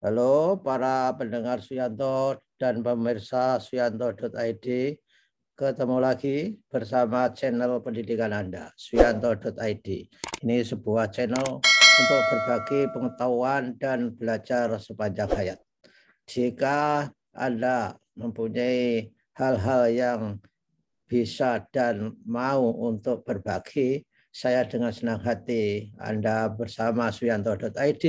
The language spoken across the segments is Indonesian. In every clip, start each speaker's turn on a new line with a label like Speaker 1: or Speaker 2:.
Speaker 1: Halo para pendengar Suyanto dan pemirsa suyanto.id. Ketemu lagi bersama channel pendidikan Anda, suyanto.id. Ini sebuah channel untuk berbagi pengetahuan dan belajar sepanjang hayat. Jika Anda mempunyai hal-hal yang bisa dan mau untuk berbagi, saya dengan senang hati Anda bersama suyanto.id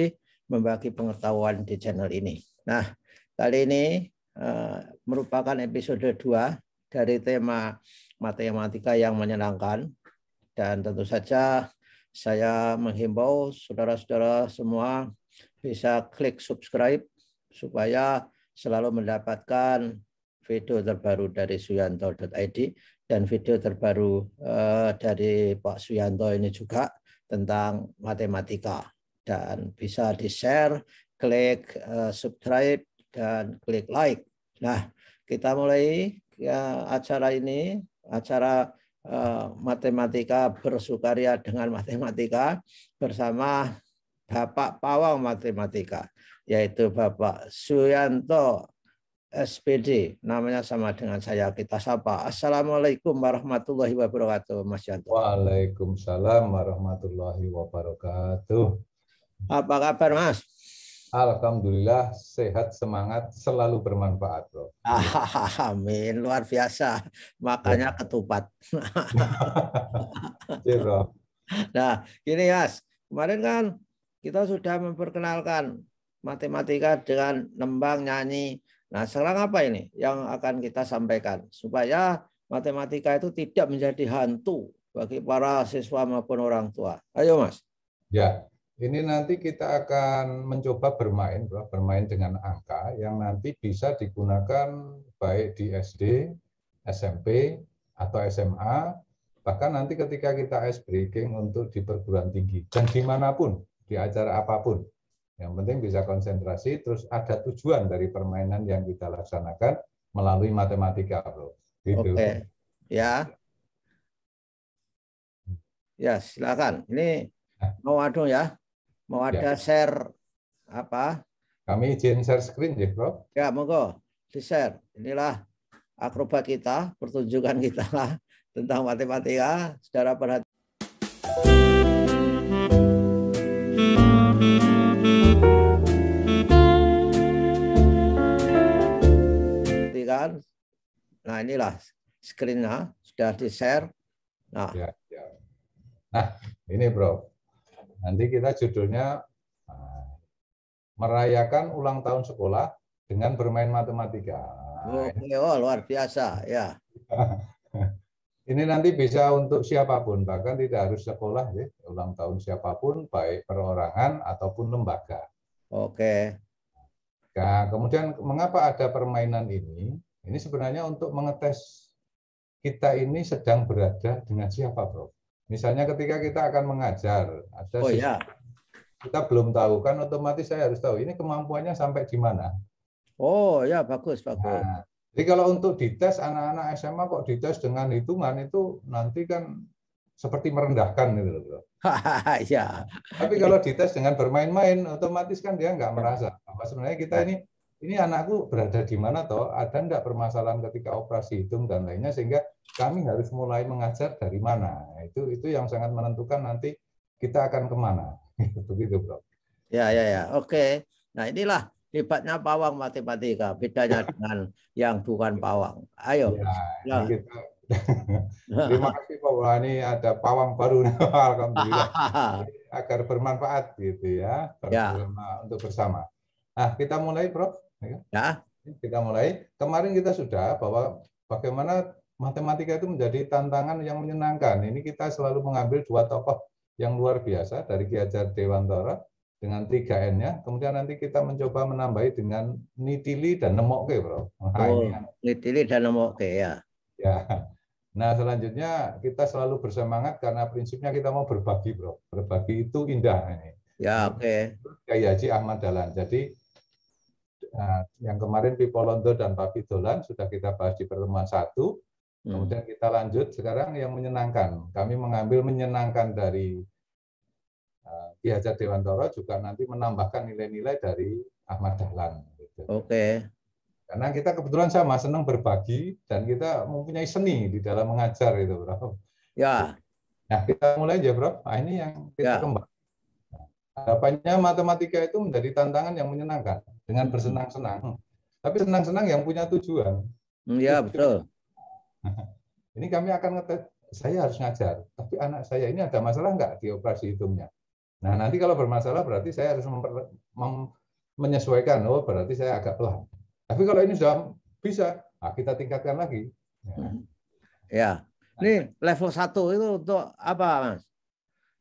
Speaker 1: membagi pengetahuan di channel ini. Nah, kali ini eh, merupakan episode 2 dari tema matematika yang menyenangkan dan tentu saja saya menghimbau saudara-saudara semua bisa klik subscribe supaya selalu mendapatkan video terbaru dari suyanto.id dan video terbaru eh, dari Pak Suyanto ini juga tentang matematika dan bisa di-share, klik eh, subscribe dan klik like. Nah, kita mulai ya, acara ini, acara eh, matematika bersukaria dengan matematika bersama Bapak Pawang Matematika, yaitu Bapak Suyanto SPD. Namanya sama dengan saya. Kita sapa. Assalamualaikum warahmatullahi wabarakatuh, Mas Yanto. Waalaikumsalam warahmatullahi wabarakatuh. Apa kabar Mas? Alhamdulillah sehat semangat selalu bermanfaat bro. amin luar biasa makanya ya. ketupat. ya, Nah gini Mas kemarin kan kita sudah memperkenalkan matematika dengan nembang nyanyi. Nah sekarang apa ini yang akan kita sampaikan supaya matematika itu tidak menjadi hantu bagi para siswa maupun orang tua. Ayo Mas. Ya ini
Speaker 2: nanti kita akan mencoba bermain, bermain dengan angka yang nanti bisa digunakan baik di SD, SMP, atau SMA, bahkan nanti ketika kita ice breaking untuk di perguruan tinggi, dan dimanapun, di acara apapun. Yang penting bisa konsentrasi, terus ada tujuan dari permainan yang kita laksanakan melalui matematika, Bro. Gitu. Oke, ya.
Speaker 1: Ya, silakan. Ini nah. mau adung ya. Mau ya. ada ya. share apa? Kami izin share screen ya, Bro. Ya, monggo di-share. Inilah akrobat kita, pertunjukan kita tentang matematika. Saudara perhatikan. Nah inilah screen-nya sudah di share. Nah. Ya, ya.
Speaker 2: nah ini bro, Nanti kita judulnya eh, merayakan ulang tahun sekolah dengan bermain matematika.
Speaker 1: Oh, oh luar biasa
Speaker 2: ya. Ini nanti bisa untuk siapapun, bahkan tidak harus sekolah ya, ulang tahun siapapun, baik perorangan ataupun lembaga.
Speaker 1: Oke.
Speaker 2: Nah, kemudian mengapa ada permainan ini? Ini sebenarnya untuk mengetes kita ini sedang berada dengan siapa, Prof. Misalnya ketika kita akan mengajar, ada oh, ya. kita belum tahu kan otomatis saya harus tahu ini kemampuannya sampai di mana. Oh ya bagus bagus. Nah, jadi kalau untuk dites anak-anak SMA kok dites dengan hitungan itu nanti kan seperti merendahkan gitu loh. ya. Tapi kalau dites dengan bermain-main otomatis kan dia nggak merasa apa sebenarnya kita ini ini anakku berada di mana toh ada nggak permasalahan ketika operasi hitung dan lainnya sehingga kami harus mulai mengajar dari mana. Itu itu yang sangat menentukan nanti kita akan kemana. Begitu, Bro.
Speaker 1: Ya, ya, ya. Oke. Nah, inilah hebatnya pawang matematika. Bedanya dengan yang bukan pawang. Ayo. Ya, ya. Kita, gitu. Terima
Speaker 2: kasih Pak Wani ada pawang baru alhamdulillah agar bermanfaat gitu ya, ya. untuk bersama. Nah, kita mulai Prof. Ya. ya. Kita mulai. Kemarin kita sudah bahwa bagaimana matematika itu menjadi tantangan yang menyenangkan. Ini kita selalu mengambil dua tokoh yang luar biasa dari Ki Hajar Dewantara dengan 3N-nya, kemudian nanti kita mencoba menambahi dengan nitili dan Nemokke,
Speaker 1: Bro. Nah, oh, nitili dan Nemokke ya.
Speaker 2: Ya. Nah, selanjutnya kita selalu bersemangat karena prinsipnya kita mau berbagi, Bro.
Speaker 1: Berbagi itu indah ini. Ya, oke. Okay.
Speaker 2: Kayak Haji Ahmad Dalan. Jadi Nah, yang kemarin Pipolondo dan Papi Dolan sudah kita bahas di pertemuan satu. Hmm. Kemudian kita lanjut sekarang yang menyenangkan. Kami mengambil menyenangkan dari eh, Ki uh, Hajar Dewantoro juga nanti menambahkan nilai-nilai dari Ahmad Dahlan. Gitu. Oke. Okay. Karena kita kebetulan sama senang berbagi dan kita mempunyai seni di dalam mengajar itu, Bro. Ya. Nah kita mulai aja, Bro. Nah, ini yang kita yeah. kembang. Harapannya matematika itu menjadi tantangan yang menyenangkan dengan bersenang-senang. Tapi senang-senang yang punya tujuan.
Speaker 1: Iya betul
Speaker 2: Ini kami akan ngetes, saya harus ngajar, tapi anak saya ini ada masalah nggak di operasi hidungnya? Nah, nanti kalau bermasalah berarti saya harus memper, mem, menyesuaikan, oh berarti saya agak pelan. Tapi kalau ini sudah bisa, nah, kita tingkatkan lagi. Ya. ya. Ini level satu itu untuk apa, Mas?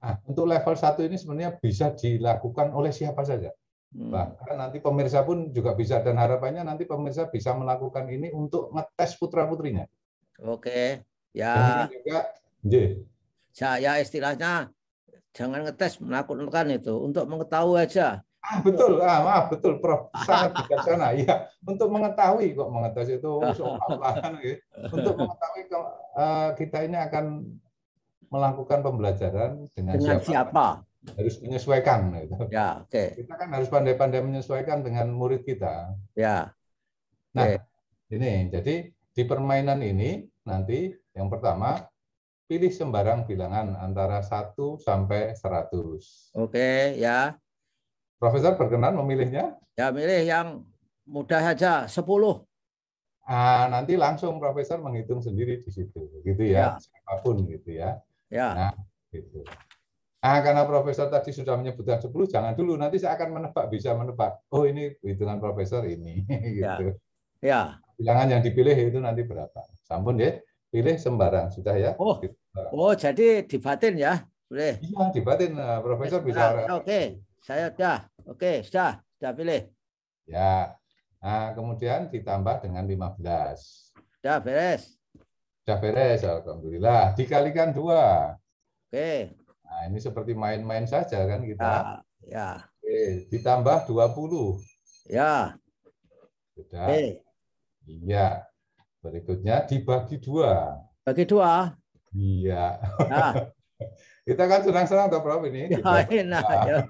Speaker 2: Nah, untuk level satu ini sebenarnya bisa dilakukan oleh siapa saja.
Speaker 1: Bahkan
Speaker 2: hmm. nanti pemirsa pun juga bisa dan harapannya nanti pemirsa bisa
Speaker 1: melakukan ini untuk ngetes putra-putrinya. Oke. Ya. J. Saya ya, istilahnya jangan ngetes menakutkan itu untuk mengetahui aja. Ah, betul. Ah, maaf, betul, Prof. Sangat bijaksana. ya, untuk mengetahui
Speaker 2: kok mengetes itu seolah-olah iya. Untuk mengetahui kalau, uh, eh, kita ini akan melakukan pembelajaran dengan, dengan siapa? siapa? Harus menyesuaikan gitu. Ya, oke. Okay. Kita kan harus pandai-pandai menyesuaikan dengan murid kita. Ya. Nah, okay. ini jadi di permainan ini nanti yang pertama pilih sembarang bilangan antara 1 sampai 100. Oke, ya. Profesor berkenan memilihnya? Ya, milih yang mudah saja, 10. Ah, nanti langsung profesor menghitung sendiri di situ, gitu ya, ya. siapapun gitu ya. Ya. Nah, gitu. Ah, karena profesor tadi sudah menyebutkan 10, jangan dulu. Nanti saya akan menebak, bisa menebak. Oh, ini hitungan profesor ini. gitu. Ya. Ya. Bilangan yang dipilih itu nanti berapa? Sampun ya, pilih sembarang sudah ya. Oh, gitu.
Speaker 1: oh jadi dibatin ya,
Speaker 2: boleh. Iya dibatin, nah, Profesor bisa. Ah, oke, okay. saya
Speaker 1: sudah, oke okay, sudah, sudah pilih. Ya, nah, kemudian ditambah
Speaker 2: dengan 15. Sudah beres. Sudah beres, alhamdulillah. Dikalikan dua. Oke. Okay. Nah, ini seperti main-main saja kan kita. Ya. ya. Oke, ditambah 20. Ya. Sudah. Oke. Iya. Berikutnya dibagi dua.
Speaker 1: Bagi dua. Iya.
Speaker 2: Nah. Kita kan senang-senang toh Prof ini. Ya, enak, ya,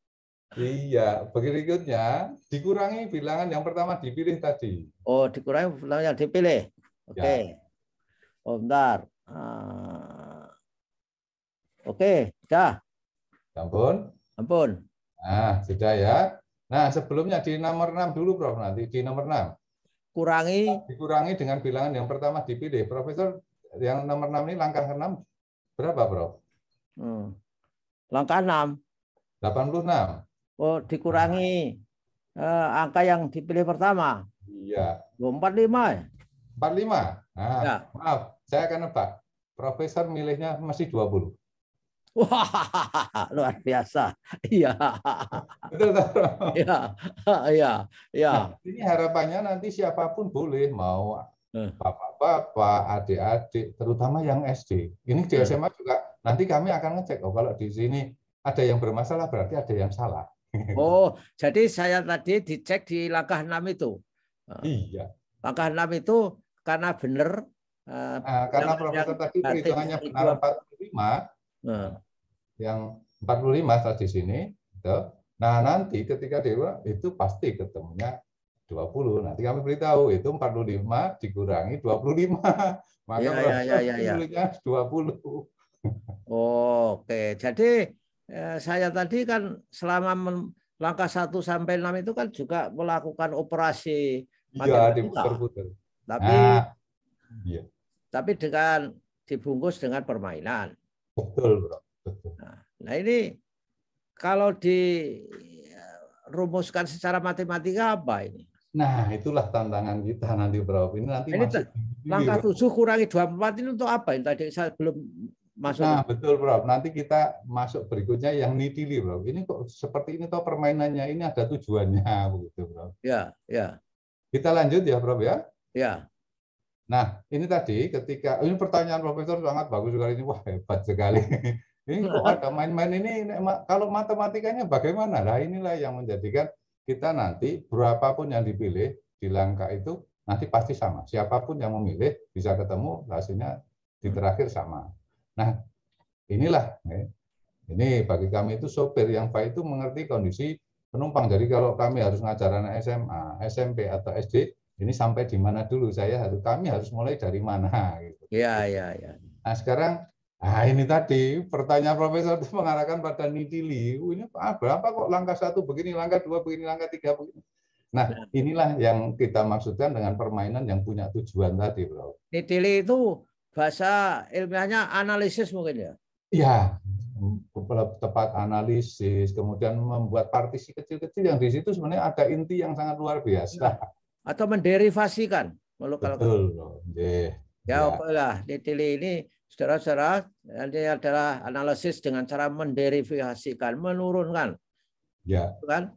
Speaker 2: Iya, berikutnya dikurangi bilangan yang pertama dipilih tadi.
Speaker 1: Oh, dikurangi bilangan yang dipilih. Ya. Oke. Okay. Ya. Oh, bentar. Ah. Oke, okay. dah. Ya ampun.
Speaker 2: Ampun. Nah, sudah ya. Nah, sebelumnya di nomor 6 dulu Prof nanti di nomor 6 kurangi dikurangi dengan bilangan yang pertama dipilih. Profesor, yang nomor 6 ini langkah 6 berapa, bro
Speaker 1: Hmm. Langkah 6. 86. Oh, dikurangi eh, angka yang dipilih pertama. Iya. 45. 45. Ya? Nah, ya. maaf, saya akan nebak.
Speaker 2: Profesor milihnya masih 20.
Speaker 1: Wah,
Speaker 2: luar biasa.
Speaker 1: Iya. Betul, Iya, iya, iya. Nah,
Speaker 2: ini harapannya nanti siapapun boleh mau eh. bapak-bapak, adik-adik, terutama yang SD. Ini di eh. SMA juga. Nanti kami akan ngecek. Oh, kalau di sini ada yang bermasalah berarti
Speaker 1: ada yang salah. Oh, jadi saya tadi dicek di langkah 6 itu. Eh. Iya. Langkah 6 itu karena benar. Nah, karena profesor tadi perhitungannya benar
Speaker 2: 45, Nah. Yang 45 puluh tadi sini, gitu. Nah, nanti ketika dewa itu pasti ketemunya 20. Nanti kami beritahu itu 45 dikurangi 25. Maka ya, ya, ya, ya, ya. ya.
Speaker 1: 20. Oke, jadi eh, saya tadi kan selama langkah 1 sampai 6 itu kan juga melakukan operasi ya, iya, diputar-putar. Tapi nah, iya. Tapi dengan dibungkus dengan permainan. Betul, Bro. Nah, nah, ini kalau dirumuskan eh, secara matematika apa ini? Nah, itulah
Speaker 2: tantangan kita nanti, Bro. Ini nanti ini masuk
Speaker 1: langkah 7 kurangi 24 ini untuk apa? Ini tadi saya belum
Speaker 2: masuk. Nah, betul, Bro. Nanti kita masuk berikutnya yang nitili, Bro. Ini kok seperti ini toh permainannya, ini ada tujuannya begitu, Bro.
Speaker 1: Ya, ya.
Speaker 2: Kita lanjut ya, Bro ya. Ya. Nah, ini tadi ketika ini pertanyaan profesor sangat bagus sekali ini. Wah, hebat sekali. ini kok ada main-main ini kalau matematikanya bagaimana? Nah, inilah yang menjadikan kita nanti berapapun yang dipilih di langkah itu nanti pasti sama. Siapapun yang memilih bisa ketemu hasilnya di terakhir sama. Nah, inilah ya. ini bagi kami itu sopir yang baik itu mengerti kondisi penumpang. Jadi kalau kami harus ngajar anak SMA, SMP atau SD, ini sampai di mana dulu saya harus kami harus mulai dari mana gitu. Iya iya iya. Nah sekarang ah ini tadi pertanyaan profesor itu mengarahkan pada nitili. Ini ah, berapa kok langkah satu begini, langkah dua begini, langkah tiga begini. Nah iya. inilah yang kita maksudkan dengan permainan yang punya tujuan tadi, Bro.
Speaker 1: Nitili itu bahasa ilmiahnya analisis mungkin ya?
Speaker 2: Iya, tepat analisis, kemudian membuat partisi kecil-kecil yang di situ sebenarnya ada inti yang sangat luar biasa. Iya atau
Speaker 1: menderivasikan kalau yeah. ya, ya. apalah detail ini saudara-saudara ini adalah analisis dengan cara menderivasikan menurunkan ya kan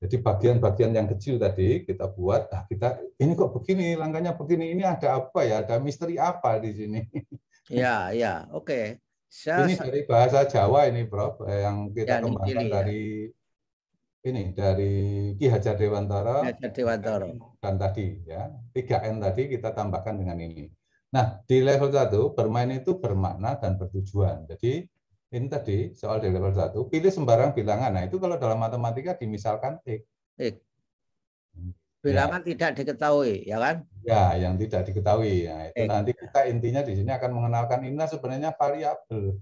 Speaker 2: jadi bagian-bagian yang kecil tadi kita buat, ah kita ini kok begini, langkahnya begini, ini ada apa ya, ada misteri apa di sini?
Speaker 1: Ya, ya, oke. Okay. ini dari bahasa Jawa ini, Prof, yang
Speaker 2: kita ya, kembangkan dari ya ini dari Ki Hajar Dewantara, Hajar Dewantara. dan tadi ya tiga n tadi kita tambahkan dengan ini. Nah, di level satu bermain itu bermakna dan bertujuan. Jadi ini tadi soal di level satu pilih sembarang bilangan. Nah, itu kalau dalam matematika dimisalkan X. X.
Speaker 1: Hmm. Bilangan
Speaker 2: ya. tidak diketahui, ya kan? Ya, yang tidak diketahui. Ya. Itu nanti kita intinya di sini akan mengenalkan ini sebenarnya variabel.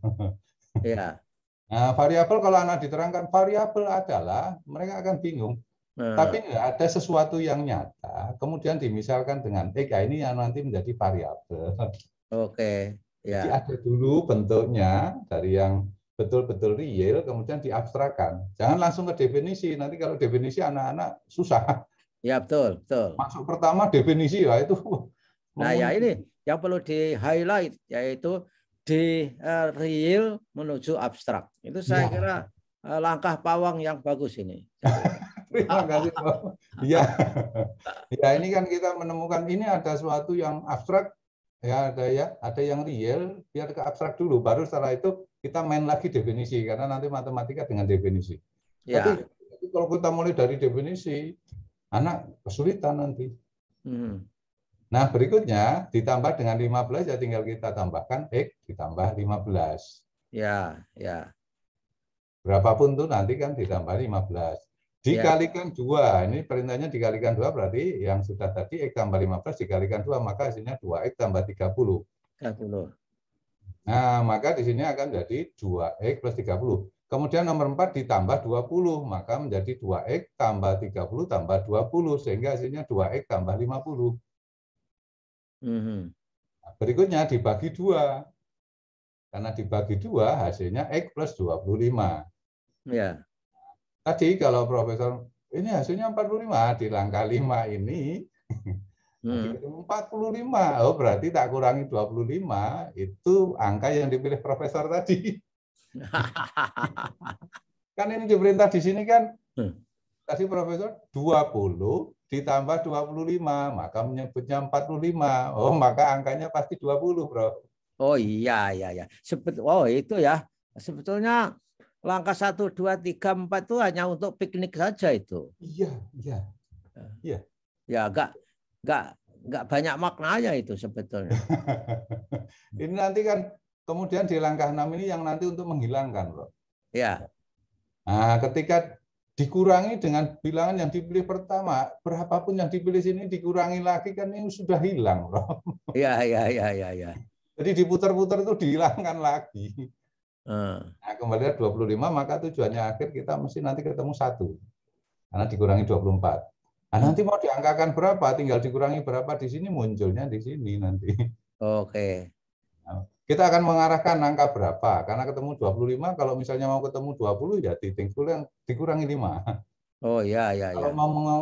Speaker 2: Iya. Nah, variabel kalau anak diterangkan variabel adalah mereka akan bingung. Nah. Tapi enggak ada sesuatu yang nyata, kemudian dimisalkan dengan x ya, ini yang nanti menjadi variabel. Oke, okay. ya. Jadi ada dulu bentuknya dari yang betul-betul real, kemudian diabstrakan. Jangan langsung ke definisi. Nanti kalau definisi anak-anak susah. Ya betul, betul. Masuk pertama definisi ya itu.
Speaker 1: Nah ya ini yang perlu di highlight yaitu di uh, eh, real menuju abstrak. Itu saya ya. kira eh, langkah pawang yang bagus ini. Terima Ya. Iya.
Speaker 2: Iya, ini kan kita menemukan ini ada suatu yang abstrak, ya ada ya, ada yang real, biar ke abstrak dulu, baru setelah itu kita main lagi definisi, karena nanti matematika dengan definisi. Ya. Tapi, tapi kalau kita mulai dari definisi, anak kesulitan nanti. Hmm. Nah, berikutnya ditambah dengan 15 ya tinggal kita tambahkan X ditambah 15. Ya, ya. Berapapun tuh nanti kan ditambah 15. Dikalikan dua. Ya. Ini perintahnya dikalikan dua berarti yang sudah tadi X tambah 15 dikalikan dua maka hasilnya 2X tambah 30. 30. Nah, maka di sini akan jadi 2X plus 30. Kemudian nomor 4 ditambah 20, maka menjadi 2X tambah 30 tambah 20, sehingga hasilnya 2X tambah 50. Hmm. Berikutnya dibagi dua. Karena dibagi dua hasilnya X plus dua 25. Ya. Tadi kalau Profesor, ini hasilnya empat puluh lima di langkah lima ini hmm. empat puluh lima. Oh, berarti tak kurangi dua puluh lima itu angka yang dipilih Profesor tadi. kan ini diperintah di sini kan, hmm tadi Profesor 20 ditambah 25, maka menyebutnya 45. Oh, maka angkanya pasti 20, Bro.
Speaker 1: Oh iya, iya, iya. Sebet oh itu ya. Sebetulnya langkah 1, 2, 3, 4 itu hanya untuk piknik saja itu. Iya, iya. Iya. Ya, enggak enggak enggak banyak maknanya itu sebetulnya.
Speaker 2: ini nanti kan kemudian di langkah 6 ini yang nanti untuk menghilangkan, Bro. Iya. Nah, ketika dikurangi dengan bilangan yang dipilih pertama, berapapun yang dipilih sini dikurangi lagi kan ini sudah hilang loh.
Speaker 1: ya ya ya ya Ya.
Speaker 2: Jadi diputar-putar itu dihilangkan lagi. hmm. Nah, kembali ke 25 maka tujuannya akhir kita mesti nanti ketemu satu karena dikurangi 24. Nah, nanti mau diangkakan berapa, tinggal dikurangi berapa di sini munculnya di sini nanti. Oke. Okay. Kita akan mengarahkan angka berapa, karena ketemu 25, kalau misalnya mau ketemu 20, ya yang dikurangi 5. Oh ya, ya, kalau ya. Kalau mau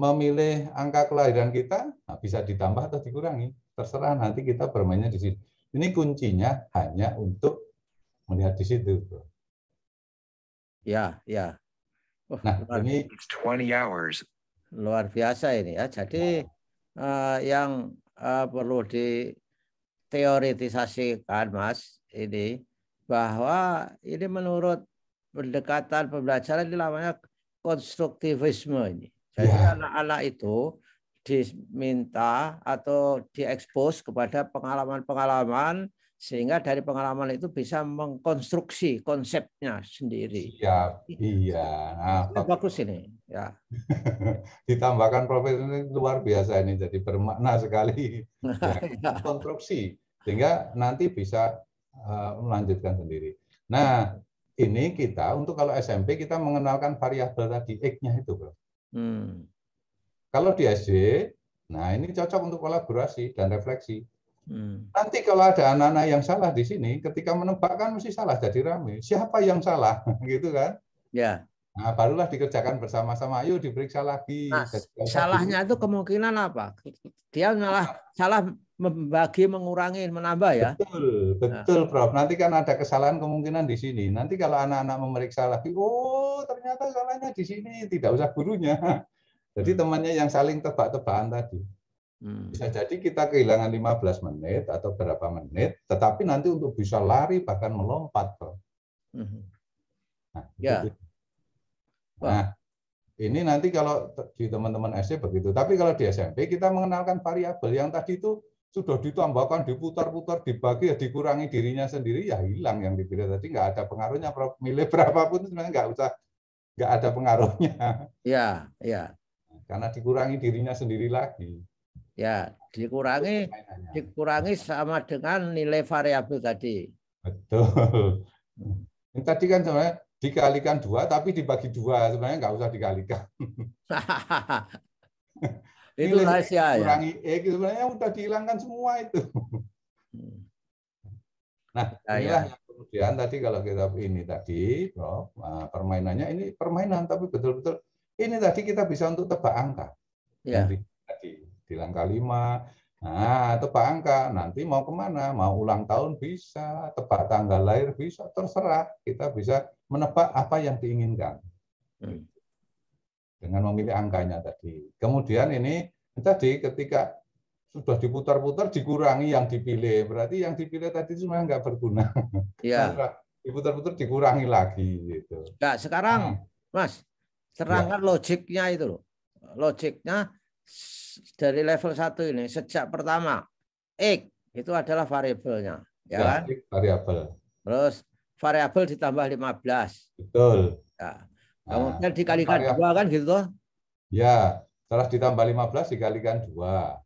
Speaker 2: memilih angka kelahiran kita, nah bisa ditambah atau dikurangi. Terserah nanti kita bermainnya di situ. Ini kuncinya hanya untuk melihat di situ.
Speaker 1: Ya, ya. Oh, nah, luar, ini 20 hours. Luar biasa ini ya. Jadi nah. uh, yang uh, perlu di teoritisasi kan Mas ini bahwa ini menurut pendekatan pembelajaran ini namanya konstruktivisme ini. Jadi anak-anak itu diminta atau diekspos kepada pengalaman-pengalaman sehingga dari pengalaman itu bisa mengkonstruksi konsepnya sendiri. Siap,
Speaker 2: iya. Nah, bagus ini ya. Ditambahkan ini luar biasa ini jadi bermakna sekali ya, ya, konstruksi sehingga nanti bisa uh, melanjutkan sendiri. Nah ini kita untuk kalau SMP kita mengenalkan variabel tadi x-nya itu bro. Hmm. Kalau di SD, nah ini cocok untuk kolaborasi dan refleksi. Hmm. Nanti kalau ada anak-anak yang salah di sini, ketika menebak kan mesti salah jadi rame. Siapa yang salah, gitu kan? Ya. Nah, barulah dikerjakan bersama-sama. Yuk diperiksa lagi. Nah, salahnya
Speaker 1: itu kemungkinan apa? Dia malah salah membagi, mengurangi, menambah ya.
Speaker 2: Betul, nah. betul, nah. Prof. Nanti kan ada kesalahan kemungkinan di sini.
Speaker 1: Nanti kalau anak-anak memeriksa
Speaker 2: lagi, oh ternyata salahnya di sini, tidak usah gurunya. Jadi hmm. temannya yang saling tebak-tebakan tadi. Hmm. Bisa jadi kita kehilangan 15 menit atau berapa menit, tetapi nanti untuk bisa lari bahkan melompat, Prof. Hmm. Nah, ya. Itu Nah, ini nanti kalau di teman-teman SD begitu. Tapi kalau di SMP kita mengenalkan variabel yang tadi itu sudah ditambahkan, diputar-putar, dibagi, ya dikurangi dirinya sendiri, ya hilang yang dipilih tadi. Nggak ada pengaruhnya, milih berapapun sebenarnya nggak usah, nggak ada pengaruhnya.
Speaker 1: Ya, ya.
Speaker 2: Karena dikurangi dirinya
Speaker 1: sendiri lagi. Ya, dikurangi, dikurangi sama dengan nilai variabel tadi.
Speaker 2: Betul. Yang tadi kan sebenarnya dikalikan dua tapi dibagi dua sebenarnya nggak usah dikalikan. itu rahasia ya. E gitu. sebenarnya udah dihilangkan semua itu. Hmm. Nah, ya, ya. inilah yang kemudian tadi kalau kita ini tadi, bro, nah, permainannya ini permainan tapi betul-betul ini tadi kita bisa untuk tebak angka. Ya. Tadi di langkah lima Nah, Pak angka. Nanti mau kemana? Mau ulang tahun bisa, tebak tanggal lahir bisa, terserah. Kita bisa menebak apa yang diinginkan. Hmm. Dengan memilih angkanya tadi. Kemudian ini tadi ketika sudah diputar-putar dikurangi yang dipilih. Berarti yang dipilih tadi cuma nggak berguna. Iya. diputar-putar dikurangi lagi gitu.
Speaker 1: Nah, sekarang nah. Mas, terangkan ya. logiknya itu loh. Logiknya dari level satu ini sejak pertama x itu adalah variabelnya, ya, ya kan? Variabel. Terus variabel ditambah 15. Betul. Ya. Nah, Kemudian nah, dikalikan variabel. dua kan gitu
Speaker 2: Ya, setelah ditambah 15 dikalikan dua.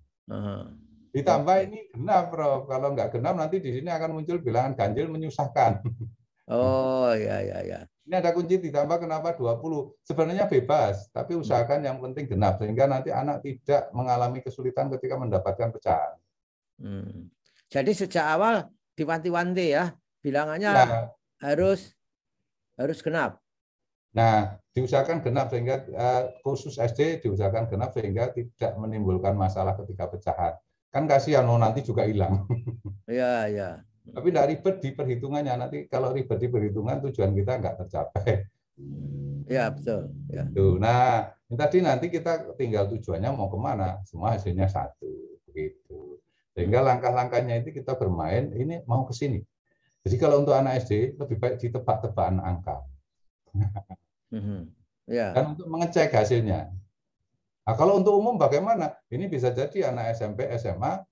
Speaker 2: Ditambah ini genap, Prof. Kalau nggak genap nanti di sini akan muncul bilangan ganjil menyusahkan.
Speaker 1: Oh, ya ya ya.
Speaker 2: Ini ada kunci ditambah kenapa 20. Sebenarnya bebas, tapi hmm. usahakan yang penting genap. Sehingga nanti anak
Speaker 1: tidak mengalami kesulitan ketika mendapatkan pecahan. Hmm. Jadi sejak awal diwanti-wanti ya, bilangannya nah, harus harus genap.
Speaker 2: Nah, diusahakan genap sehingga eh, khusus SD diusahakan genap sehingga tidak menimbulkan masalah ketika pecahan. Kan kasihan oh nanti juga hilang. Iya, iya. Tapi tidak ribet di perhitungannya. Nanti kalau ribet di perhitungan tujuan kita nggak tercapai. Ya betul. Ya. Tuh. Gitu. Nah tadi nanti kita tinggal tujuannya mau kemana. Semua hasilnya satu. Begitu. Sehingga langkah-langkahnya itu kita bermain. Ini mau ke sini. Jadi kalau untuk anak SD lebih baik ditebak-tebakan angka. Mm-hmm. Yeah. Dan untuk mengecek hasilnya. Nah, kalau untuk umum bagaimana? Ini bisa jadi anak SMP, SMA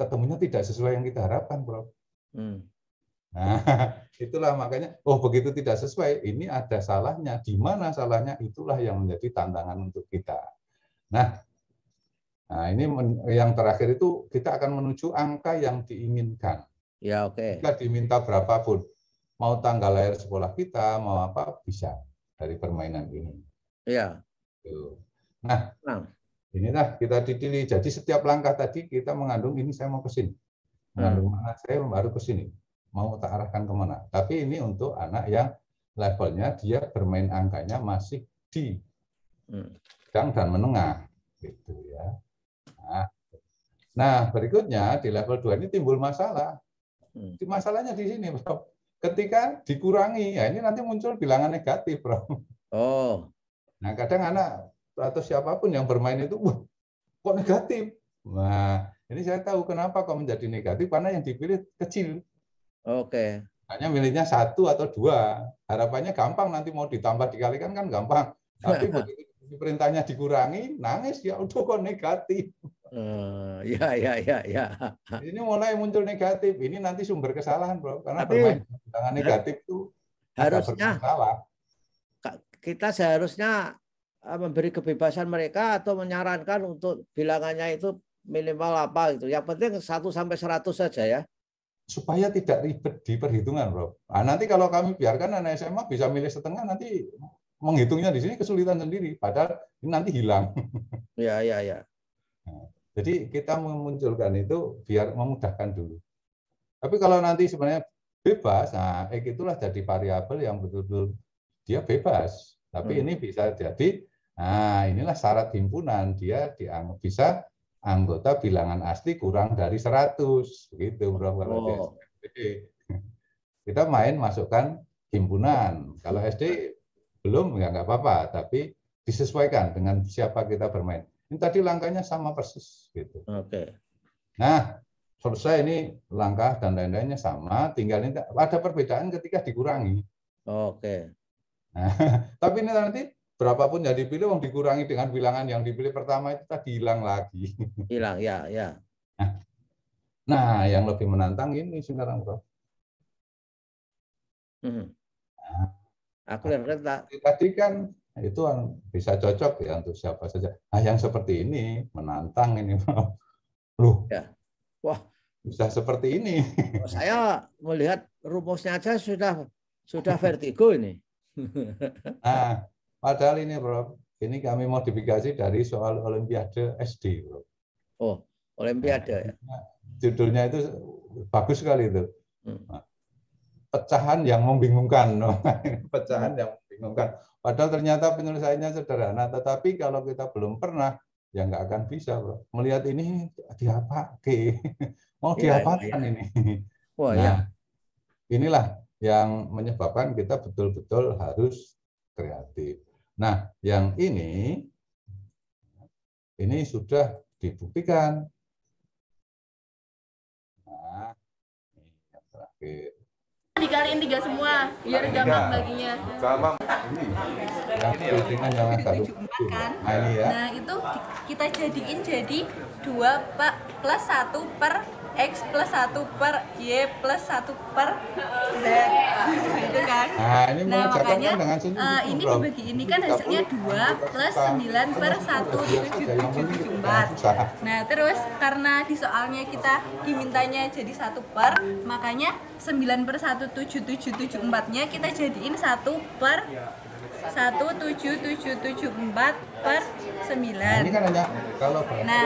Speaker 2: ketemunya tidak sesuai yang kita harapkan, Prof. Hmm. Nah, itulah makanya, oh begitu tidak sesuai, ini ada salahnya. Di mana salahnya, itulah yang menjadi tantangan untuk kita. Nah, nah ini yang terakhir itu kita akan menuju angka yang diinginkan. Ya, oke. Okay. Kita diminta berapapun, mau tanggal lahir sekolah kita, mau apa, bisa dari permainan ini.
Speaker 1: Ya. Nah,
Speaker 2: nah. inilah kita dipilih. Jadi setiap langkah tadi kita mengandung ini saya mau ke sini Lalu nah, hmm. anak saya baru ke sini. Mau tak arahkan kemana. Tapi ini untuk anak yang levelnya dia bermain angkanya masih di hmm. sedang dan menengah. Gitu ya. Nah, nah, berikutnya di level 2 ini timbul masalah. Hmm. Masalahnya di sini, bro. Ketika dikurangi, ya ini nanti muncul bilangan negatif, bro. Oh. Nah, kadang anak atau siapapun yang bermain itu, kok negatif? Nah, ini saya tahu kenapa kok menjadi negatif karena yang dipilih kecil. Oke. Hanya milihnya satu atau dua. Harapannya gampang nanti mau ditambah dikalikan kan gampang. Tapi begitu perintahnya dikurangi, nangis ya udah kok
Speaker 1: negatif. Uh, ya ya ya ya.
Speaker 2: Ini mulai muncul negatif. Ini nanti
Speaker 1: sumber kesalahan, Bro. Karena Tapi, permainan negatif itu harusnya salah. Kita seharusnya eh, memberi kebebasan mereka atau menyarankan untuk bilangannya itu minimal apa gitu. Yang penting 1 sampai 100 saja ya.
Speaker 2: Supaya tidak ribet di perhitungan, Bro. Nah,
Speaker 1: nanti kalau kami biarkan anak SMA bisa milih setengah nanti
Speaker 2: menghitungnya di sini kesulitan sendiri padahal nanti hilang. Ya, ya, ya. Nah, jadi kita memunculkan itu biar memudahkan dulu. Tapi kalau nanti sebenarnya bebas, nah X itulah jadi variabel yang betul-betul dia bebas. Tapi hmm. ini bisa jadi, nah inilah syarat himpunan, dia dianggap bisa anggota bilangan asli kurang dari 100 gitu Bro oh. SD. Kita main masukkan himpunan. Kalau SD belum ya nggak apa-apa, tapi disesuaikan dengan siapa kita bermain. Ini tadi langkahnya sama persis gitu. Oke. Okay. Nah, selesai ini langkah dan lain-lainnya sama, tinggal ini ada perbedaan ketika dikurangi. Oke. Okay. Nah, tapi ini nanti berapapun yang dipilih mau dikurangi dengan bilangan yang dipilih pertama itu tadi hilang lagi. Hilang ya, ya. Nah, yang lebih menantang ini sekarang, Bro. Hmm. Nah, Aku yang renta. Tadi kan nah, itu bisa cocok ya untuk siapa saja. Nah, yang seperti ini
Speaker 1: menantang ini, Bro. Loh. Ya. Wah, bisa seperti ini. Oh, saya melihat rumusnya aja sudah sudah vertigo ini.
Speaker 2: Nah, Padahal ini bro, ini kami modifikasi dari soal Olimpiade SD. bro. Oh, Olimpiade Nah, judulnya itu bagus sekali itu. Hmm. Nah, pecahan yang membingungkan. Nah, pecahan yang membingungkan. Padahal ternyata penyelesaiannya sederhana, tetapi kalau kita belum pernah, ya nggak akan bisa Bro. melihat ini diapake. Mau ya, diapakan ya. ini. Wah, nah, ya. Inilah yang menyebabkan kita betul-betul harus kreatif. Nah, yang ini ini sudah dibuktikan. Nah, ini yang terakhir.
Speaker 3: Dikaliin tiga semua, biar nah, gampang baginya.
Speaker 2: Gampang. Ya? Ya, kan nah, ya. nah
Speaker 3: itu kita jadiin jadi 2 plus 1 per X plus 1 per Y plus 1 per Z gitu kan nah, ini nah makanya
Speaker 2: uh, ini dibagi
Speaker 3: kan ini kan hasilnya 2 plus 9 per 1 nah terus karena di soalnya kita dimintanya jadi 1 per makanya 9 per 1 7 7 7 4 nya kita jadiin 1 per 17774 per 9 nah, ini kan hanya
Speaker 2: kalau nah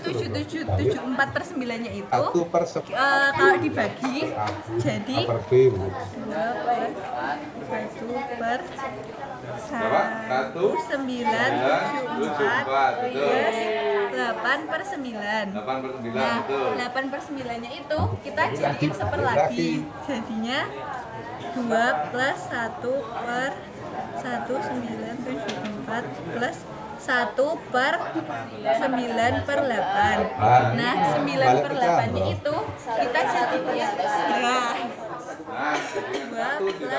Speaker 2: 17774 nah,
Speaker 3: kan per 9 nya itu 1
Speaker 2: per uh, kalau dibagi
Speaker 3: jadi A per B 1 per satu sembilan tujuh empat delapan per sembilan delapan per sembilan nah 8 per sembilannya itu kita seper seperlagi jadinya dua plus satu per 1,974 plus 1 per 9 per 8 Nah 9 per 8 nya itu kita catat
Speaker 1: ya Nah
Speaker 2: 2 plus 1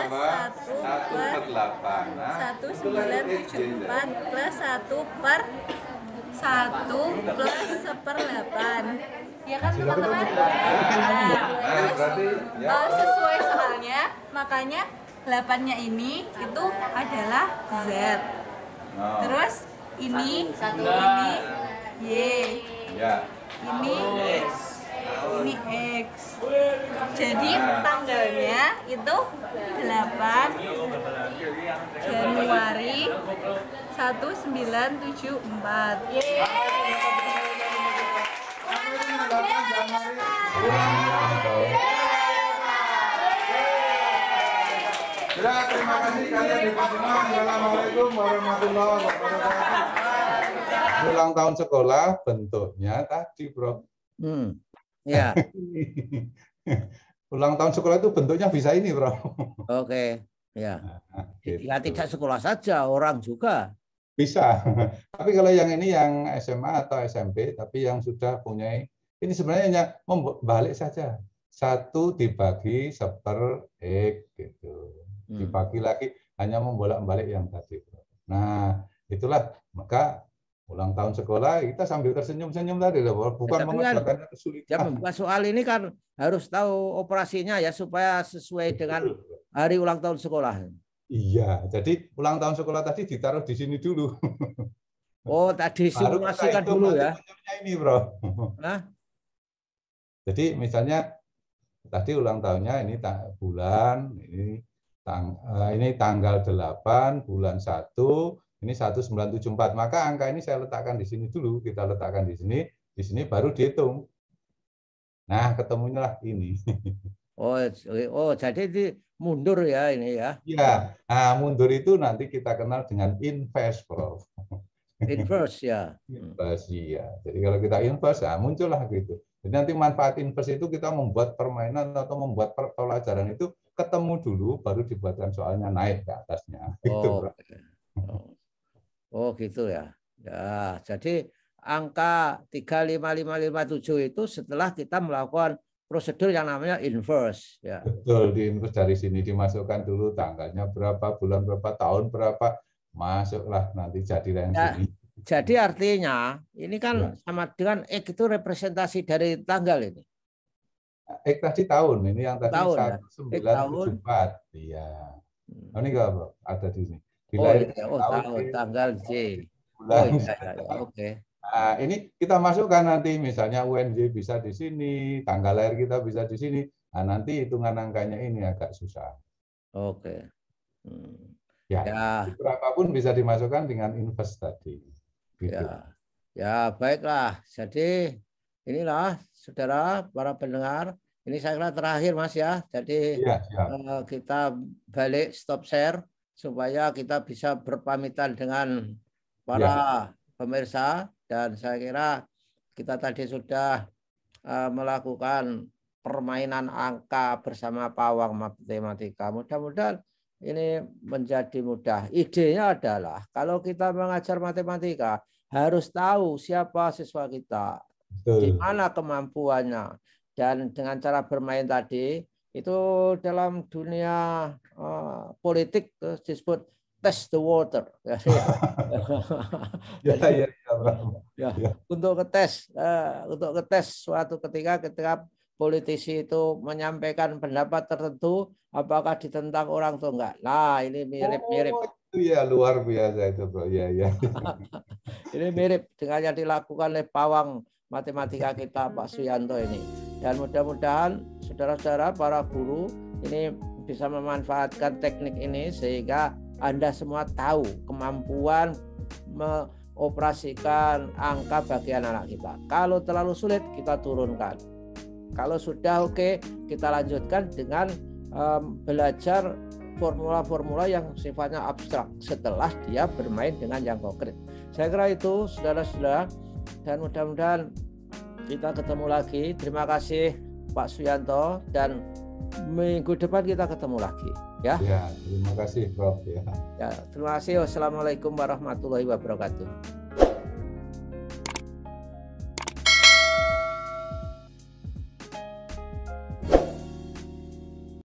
Speaker 2: per 1 9 4
Speaker 3: plus 1 per 1 plus 1 per 8 iya kan, nah, nah, ya kan teman-teman
Speaker 2: nah, terus uh, sesuai soalnya
Speaker 3: makanya delapannya ini itu adalah Z oh. terus ini satu, ini nah. Y
Speaker 2: ya. ini X
Speaker 3: ini X jadi nah. tanggalnya itu delapan
Speaker 2: Januari
Speaker 3: satu sembilan 1974 Yeay.
Speaker 2: Ya, terima kasih kalian Assalamualaikum warahmatullahi wabarakatuh. Ulang tahun sekolah bentuknya tadi, Bro. Hmm. Ya. Ulang tahun sekolah itu bentuknya bisa ini, Bro. Oke,
Speaker 1: okay. Ya. Nah, ya. gitu. Ya tidak sekolah saja, orang juga. Bisa. Tapi kalau yang ini yang
Speaker 2: SMA atau SMP, tapi yang sudah punya ini sebenarnya hanya membalik saja satu dibagi seper x gitu. Hmm. dibagi lagi hanya membolak-balik yang tadi. Nah, itulah maka ulang tahun sekolah
Speaker 1: kita sambil tersenyum-senyum tadi loh, bukan ya, mengatakan kesulitan. Ya, soal ini kan harus tahu operasinya ya supaya sesuai Betul. dengan hari ulang tahun sekolah.
Speaker 2: Iya, jadi ulang tahun sekolah tadi ditaruh di sini dulu. Oh, tadi simulasikan dulu ya. Ini, Bro. Nah. Jadi misalnya tadi ulang tahunnya ini bulan, ini Tang, eh, ini tanggal 8 bulan 1 ini 1974. Maka angka ini saya letakkan di sini dulu, kita letakkan di sini, di sini baru dihitung. Nah, ketemunya lah ini. Oh, eh, oh, jadi di mundur ya ini ya. Iya, nah, mundur itu nanti kita kenal dengan inverse, Prof. Inverse ya. Inverse ya. Jadi kalau kita inverse, nah, muncullah gitu. Jadi nanti manfaat inverse itu kita membuat permainan atau membuat pelajaran itu ketemu dulu baru dibuatkan soalnya naik ke
Speaker 1: atasnya. Gitu, oh. Gitu, oh. oh gitu ya. Ya, jadi angka tujuh itu setelah kita melakukan prosedur yang namanya inverse ya.
Speaker 2: Betul, di inverse dari sini dimasukkan dulu tanggalnya berapa, bulan berapa,
Speaker 1: tahun berapa, masuklah nanti jadi yang ya, sini. Jadi artinya ini kan ya. sama dengan X itu representasi dari tanggal ini. Eh tadi
Speaker 2: tahun ini yang tadi tahun, 1974. Ya? iya. Hmm. Oh, ini enggak ada di sini.
Speaker 1: Dilahir oh, iya. oh tahun, tahun
Speaker 2: tanggal C. Oh, bulan. Oh, iya, iya. iya oke. Okay. Nah, ini kita masukkan nanti misalnya UNJ bisa di sini, tanggal lahir kita bisa di sini. Nah, nanti hitungan angkanya ini agak susah.
Speaker 1: Oke. Ya, hmm. Ya,
Speaker 2: ya. Berapapun bisa dimasukkan dengan invest tadi. Gitu. Ya.
Speaker 1: ya, baiklah. Jadi inilah saudara para pendengar, ini saya kira terakhir Mas ya. Jadi ya, ya. kita balik stop share supaya kita bisa berpamitan dengan para ya. pemirsa dan saya kira kita tadi sudah eh, melakukan permainan angka bersama pawang matematika. Mudah-mudahan ini menjadi mudah. Idenya adalah kalau kita mengajar matematika harus tahu siapa siswa kita, di Gimana kemampuannya? Dan dengan cara bermain tadi itu dalam dunia uh, politik uh, disebut test the water. Ya, ya. ya, ya, ya, ya Untuk ketes, uh, eh, untuk ketes suatu ketika ketika politisi itu menyampaikan pendapat tertentu apakah ditentang orang atau enggak. Nah, ini mirip-mirip. Oh,
Speaker 2: itu ya luar biasa itu, Bro. Ya, ya.
Speaker 1: ini mirip dengan yang dilakukan oleh pawang matematika kita Pak Suyanto ini. Dan mudah-mudahan saudara-saudara para guru ini bisa memanfaatkan teknik ini sehingga Anda semua tahu kemampuan mengoperasikan angka bagian anak-anak kita. Kalau terlalu sulit kita turunkan. Kalau sudah oke, okay, kita lanjutkan dengan um, belajar formula-formula yang sifatnya abstrak setelah dia bermain dengan yang konkret. Saya kira itu saudara-saudara dan mudah-mudahan kita ketemu lagi. Terima kasih Pak Suyanto dan minggu depan kita ketemu lagi ya. Ya, terima kasih Prof ya. Ya, terima kasih. Wassalamualaikum warahmatullahi wabarakatuh.